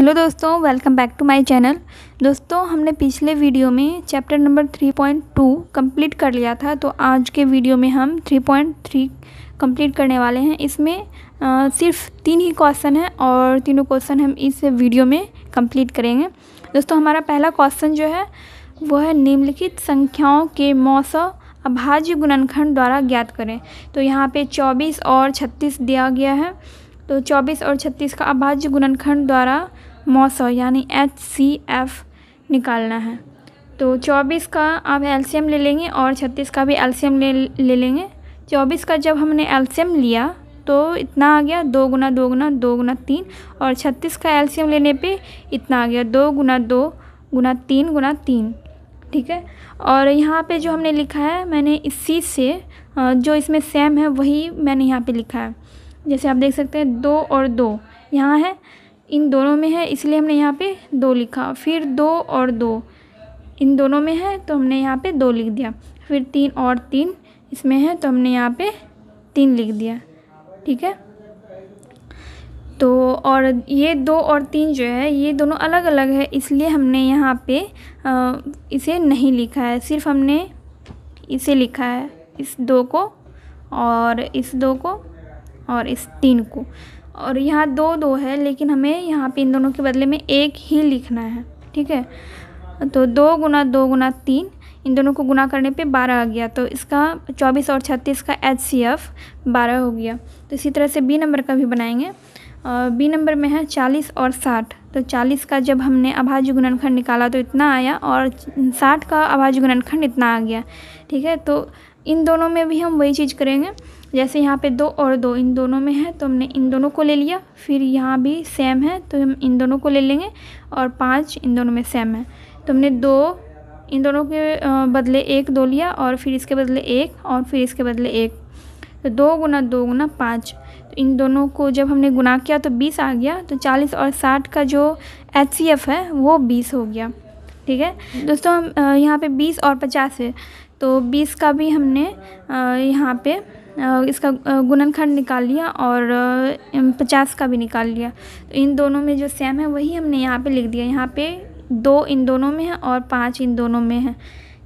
hello दोस्तों welcome back to my channel दोस्तों हमने पिछले वीडियो में चैप्टर नंबर 3.2 कंप्लीट कर लिया था तो आज के वीडियो में हम 3.3 कंप्लीट करने वाले हैं इसमें आ, सिर्फ तीन ही क्वेश्चन हैं और तीनों क्वेश्चन हम इस वीडियो में कंप्लीट करेंगे दोस्तों हमारा पहला क्वेश्चन जो है वो है निम्नलिखित संख्याओं के मौसम अभाज्य गुणनखंड द्वारा ज्ञात करें तो यहाँ पर चौबीस और छत्तीस दिया गया है तो 24 और 36 का अभाज्य गुणनखंड द्वारा मौसौ यानी एच सी एफ़ निकालना है तो चौबीस का आप एल्शियम ले लेंगे और छत्तीस का भी एल्शियम ले ले लेंगे चौबीस का जब हमने एल्शियम लिया तो इतना आ गया दो गुना दो गुना दो गुना तीन और छत्तीस का एल्शियम लेने पे इतना आ गया दो गुना दो गुना तीन गुना तीन ठीक है और यहाँ पे जो हमने लिखा है मैंने इसी से जो इसमें सेम है वही मैंने यहाँ पे लिखा है जैसे आप देख सकते हैं दो और दो यहाँ है इन दोनों में है इसलिए हमने यहाँ पे दो लिखा फिर दो और दो इन दोनों में है तो हमने यहाँ पे दो लिख दिया फिर तीन और तीन इसमें है तो हमने यहाँ पे तीन लिख दिया ठीक है तो और ये दो और तीन जो है ये दोनों अलग अलग है इसलिए हमने यहाँ पे आ, इसे नहीं लिखा है सिर्फ हमने इसे लिखा है इस दो को और इस दो को और इस तीन को और यहाँ दो दो है लेकिन हमें यहाँ पे इन दोनों के बदले में एक ही लिखना है ठीक है तो दो गुना दो गुना तीन इन दोनों को गुना करने पे बारह आ गया तो इसका चौबीस और छत्तीस का एच सी एफ बारह हो गया तो इसी तरह से बी नंबर का भी बनाएंगे बी नंबर में है चालीस और साठ तो चालीस का जब हमने अभाज्य गुणनखंड निकाला तो इतना आया और साठ का अभाज्य गुणनखंड इतना आ गया ठीक है तो इन दोनों में भी हम वही चीज़ करेंगे जैसे यहाँ पे दो और दो इन दोनों में है तो हमने इन दोनों को ले लिया फिर यहाँ भी सेम है तो हम इन दोनों को ले लेंगे और पाँच इन दोनों में सेम है तो हमने दो इन दोनों के बदले एक दो लिया और फिर इसके बदले एक और फिर इसके बदले एक तो दो गुना दो गुना पाँच तो इन दोनों को जब हमने गुना किया तो बीस आ गया तो चालीस और साठ का जो एच है वो बीस हो गया ठीक है दोस्तों हम यहाँ पे बीस और पचास है तो बीस का भी हमने यहाँ पे इसका गुणनखंड निकाल लिया और पचास का भी निकाल लिया तो इन दोनों में जो सेम है वही हमने यहाँ पे लिख दिया यहाँ पे दो इन दोनों में है और पाँच इन दोनों में है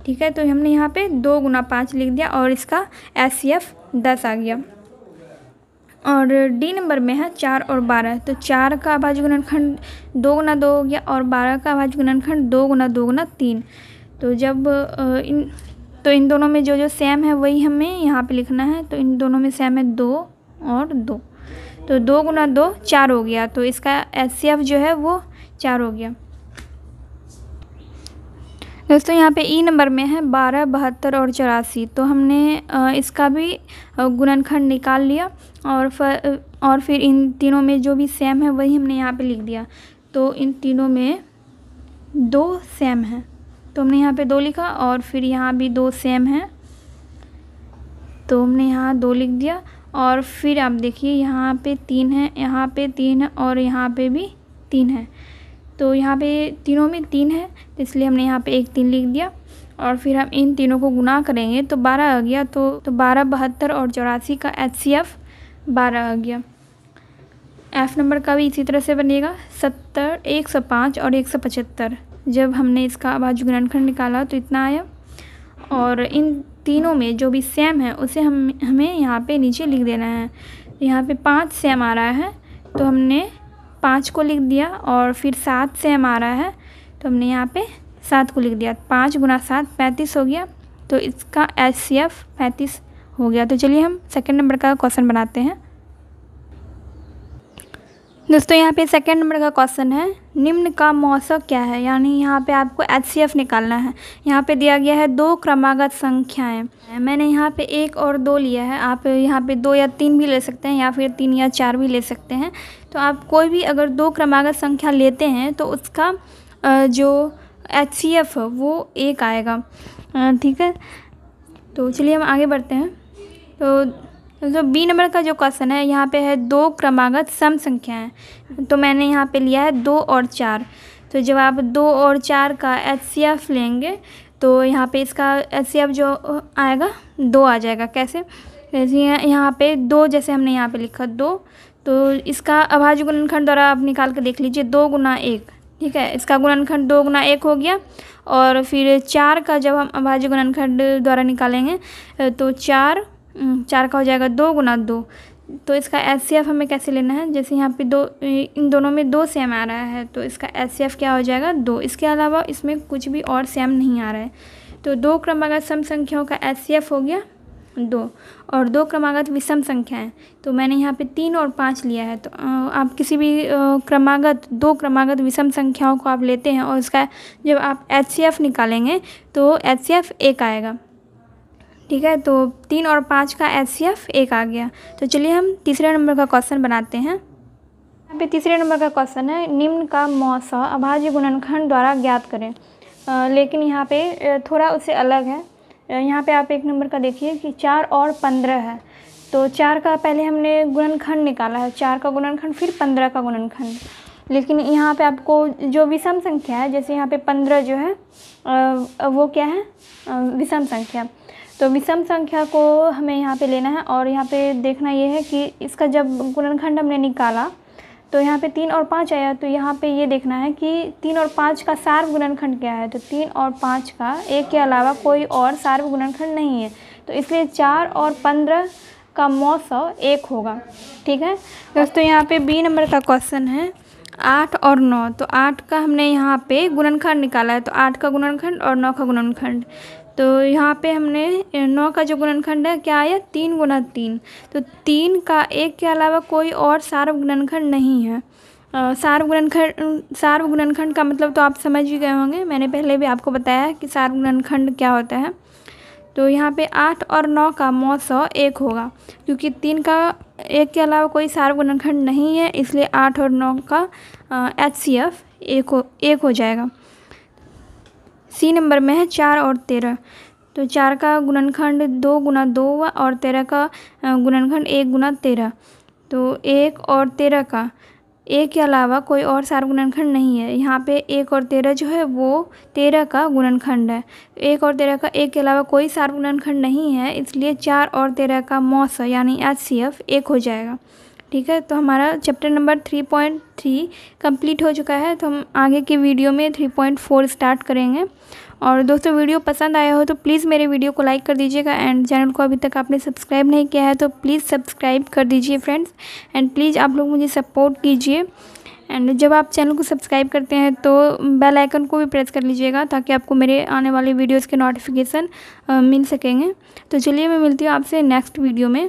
ठीक है तो हमने यहाँ पे दो गुना पाँच लिख दिया और इसका एस सी एफ दस आ गया और डी नंबर में है चार और बारह तो चार का आवाज गुणनखंड दो गुना दो हो गया और बारह का आवाज गुणनखंड दो गुना दो गुना तीन तो जब इन तो इन दोनों में जो जो सेम है वही हमें यहाँ पे लिखना है तो इन दोनों में सेम है दो और दो तो दो गुना दो चार हो गया तो इसका एस जो है वो चार हो गया दोस्तों यहाँ पे ई नंबर में है बारह बहत्तर और चौरासी तो हमने इसका भी गुणनखंड निकाल लिया और फिर और फिर इन तीनों में जो भी सेम है वही हमने यहाँ पे लिख दिया तो इन तीनों में दो सेम है तो हमने यहाँ पे दो लिखा और फिर यहाँ भी दो सेम है तो हमने यहाँ दो लिख दिया और फिर आप देखिए यहाँ पे तीन है यहाँ पे तीन है और यहाँ पे भी तीन है तो यहाँ पे तीनों में तीन है इसलिए हमने यहाँ पे एक तीन लिख दिया और फिर हम इन तीनों को गुना करेंगे तो बारह आ गया तो तो बारह बहत्तर और चौरासी का एच सी एफ बारह आ गया एफ़ नंबर का भी इसी तरह से बनेगा सत्तर एक सौ पाँच और एक सौ पचहत्तर जब हमने इसका बाजू ग्रहणखंड निकाला तो इतना आया और इन तीनों में जो भी सेम है उसे हम हमें यहाँ पे नीचे लिख देना है यहाँ पे पाँच सेम आ रहा है तो हमने पाँच को लिख दिया और फिर सात सेम आ रहा है तो हमने यहाँ पे सात को लिख दिया पाँच गुना सात पैंतीस हो गया तो इसका एस सी एफ पैंतीस हो गया तो चलिए हम सेकेंड नंबर का क्वेश्चन बनाते हैं दोस्तों यहाँ पे सेकेंड नंबर का क्वेश्चन है निम्न का मौसम क्या है यानी यहाँ पे आपको एच निकालना है यहाँ पे दिया गया है दो क्रमागत संख्याएं मैंने यहाँ पे एक और दो लिया है आप यहाँ पे दो या तीन भी ले सकते हैं या फिर तीन या चार भी ले सकते हैं तो आप कोई भी अगर दो क्रमागत संख्या लेते हैं तो उसका जो एच है वो एक आएगा ठीक है तो चलिए हम आगे बढ़ते हैं तो तो बी नंबर का जो क्वेश्चन है यहाँ पे है दो क्रमागत सम संख्याएं तो मैंने यहाँ पे लिया है दो और चार तो जब आप दो और चार का एच लेंगे तो यहाँ पे इसका एच जो आएगा दो आ जाएगा कैसे जैसे यहाँ पे दो जैसे हमने यहाँ पे लिखा दो तो इसका अभाज्य गुणनखंड द्वारा आप निकाल कर देख लीजिए दो गुना एक ठीक है इसका गुणनखंड दो गुना एक हो गया और फिर चार का जब हम अभाज्य गुणनखंड द्वारा निकालेंगे तो चार हम्म, चार का हो जाएगा दो गुना दो तो इसका एच हमें कैसे लेना है जैसे यहाँ पे दो इन दोनों में दो सेम आ रहा है तो इसका एच क्या हो जाएगा दो इसके अलावा इसमें कुछ भी और सेम नहीं आ रहा है तो दो क्रमागत सम संख्याओं का एच हो गया दो और दो क्रमागत विषम संख्या है तो मैंने यहाँ पे तीन और पाँच लिया है तो आप किसी भी क्रमागत दो क्रमागत विषम संख्याओं को आप लेते हैं और उसका जब आप एच निकालेंगे तो एच एक आएगा ठीक है तो तीन और पाँच का एस सी एफ एक आ गया तो चलिए हम तीसरे नंबर का क्वेश्चन बनाते हैं यहाँ पे तीसरे नंबर का क्वेश्चन है निम्न का मौसा अभाज्य गुणनखंड द्वारा ज्ञात करें आ, लेकिन यहाँ पे थोड़ा उससे अलग है यहाँ पे आप एक नंबर का देखिए कि चार और पंद्रह है तो चार का पहले हमने गुणनखंड निकाला है चार का गुणनखंड फिर पंद्रह का गुणनखंड लेकिन यहाँ पे आपको जो विषम संख्या है जैसे यहाँ पे पंद्रह जो है वो क्या है विषम संख्या तो विषम संख्या को हमें यहाँ पे लेना है और यहाँ पे देखना ये है कि इसका जब गुणनखंड हमने निकाला तो यहाँ पे तीन और पाँच आया तो यहाँ पे ये देखना है कि तीन और पाँच का सार्व गुणनखंड क्या है तो तीन और पाँच का एक के अलावा कोई और सार्व गुणनखंड नहीं है तो इसलिए चार और पंद्रह का मौसम एक होगा ठीक है दोस्तों यहाँ पे बी नंबर का क्वेश्चन है आठ और नौ तो आठ का हमने यहाँ पे गुणनखंड निकाला है तो आठ का गुणनखंड और नौ का गुणनखंड तो यहाँ पे हमने नौ का जो गुणनखंड है क्या आया तीन गुना तीन तो तीन का एक के अलावा कोई और सार्व गुणनखंड नहीं है सार्व गुणनखंड सार्व गुणनखंड का मतलब तो आप समझ ही गए होंगे मैंने पहले भी आपको बताया कि सार्व गुणनखंड क्या होता है तो यहाँ पे आठ और नौ का मौ सौ एक होगा क्योंकि तीन का एक के अलावा कोई सार्व गुणनखंड नहीं है इसलिए आठ और नौ का एच सी एफ एक हो एक हो जाएगा सी नंबर में है चार और तेरह तो चार का गुणनखंड दो गुना दो हुआ और तेरह का गुणनखंड एक गुना तेरह तो एक और तेरह का एक के अलावा कोई और सार गुणनखंड नहीं है यहाँ पे एक और तेरह जो है वो तेरह का गुणनखंड है एक और तेरह का एक के अलावा कोई सार गुणनखंड नहीं है इसलिए चार और तेरह का मौस यानी एच सी एक हो जाएगा ठीक है तो हमारा chapter number three point three complete हो चुका है तो हम आगे की वीडियो में थ्री पॉइंट फोर स्टार्ट करेंगे और दोस्तों वीडियो पसंद आया हो तो प्लीज़ मेरे वीडियो को लाइक कर दीजिएगा एंड चैनल को अभी तक आपने सब्सक्राइब नहीं किया है तो प्लीज़ सब्सक्राइब कर दीजिए फ्रेंड्स एंड प्लीज़ आप लोग मुझे सपोर्ट कीजिए एंड जब आप चैनल को सब्सक्राइब करते हैं तो बेल आइकन को भी प्रेस कर लीजिएगा ताकि आपको मेरे आने वाले वीडियोज़ के नोटिफिकेशन मिल सकेंगे तो चलिए मैं मिलती हूँ आपसे नेक्स्ट वीडियो में